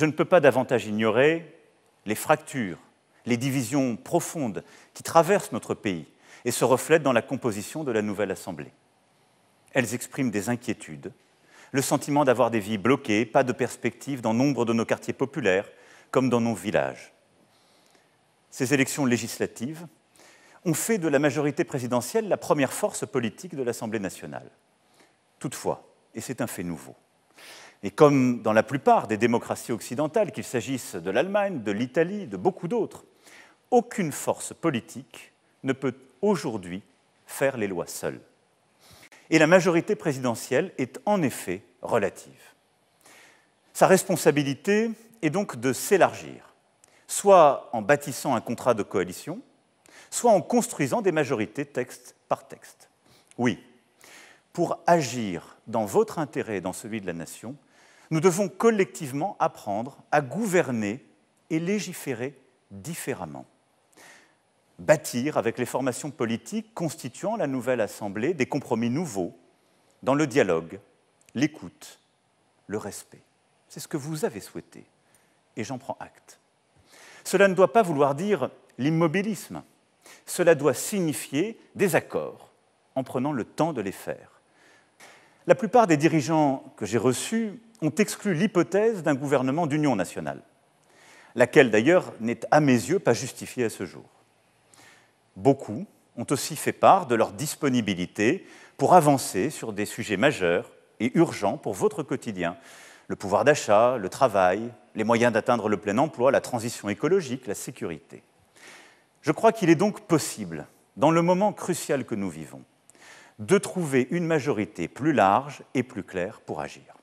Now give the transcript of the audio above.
je ne peux pas davantage ignorer les fractures, les divisions profondes qui traversent notre pays et se reflètent dans la composition de la nouvelle Assemblée. Elles expriment des inquiétudes, le sentiment d'avoir des vies bloquées, pas de perspective dans nombre de nos quartiers populaires comme dans nos villages. Ces élections législatives ont fait de la majorité présidentielle la première force politique de l'Assemblée nationale. Toutefois, et c'est un fait nouveau, et comme dans la plupart des démocraties occidentales, qu'il s'agisse de l'Allemagne, de l'Italie, de beaucoup d'autres, aucune force politique ne peut aujourd'hui faire les lois seule. Et la majorité présidentielle est en effet relative. Sa responsabilité est donc de s'élargir, soit en bâtissant un contrat de coalition, soit en construisant des majorités texte par texte. Oui, pour agir dans votre intérêt et dans celui de la nation, nous devons collectivement apprendre à gouverner et légiférer différemment. Bâtir avec les formations politiques constituant la nouvelle Assemblée des compromis nouveaux dans le dialogue, l'écoute, le respect. C'est ce que vous avez souhaité, et j'en prends acte. Cela ne doit pas vouloir dire l'immobilisme, cela doit signifier des accords, en prenant le temps de les faire. La plupart des dirigeants que j'ai reçus ont exclu l'hypothèse d'un gouvernement d'union nationale, laquelle d'ailleurs n'est à mes yeux pas justifiée à ce jour. Beaucoup ont aussi fait part de leur disponibilité pour avancer sur des sujets majeurs et urgents pour votre quotidien, le pouvoir d'achat, le travail, les moyens d'atteindre le plein emploi, la transition écologique, la sécurité. Je crois qu'il est donc possible, dans le moment crucial que nous vivons, de trouver une majorité plus large et plus claire pour agir.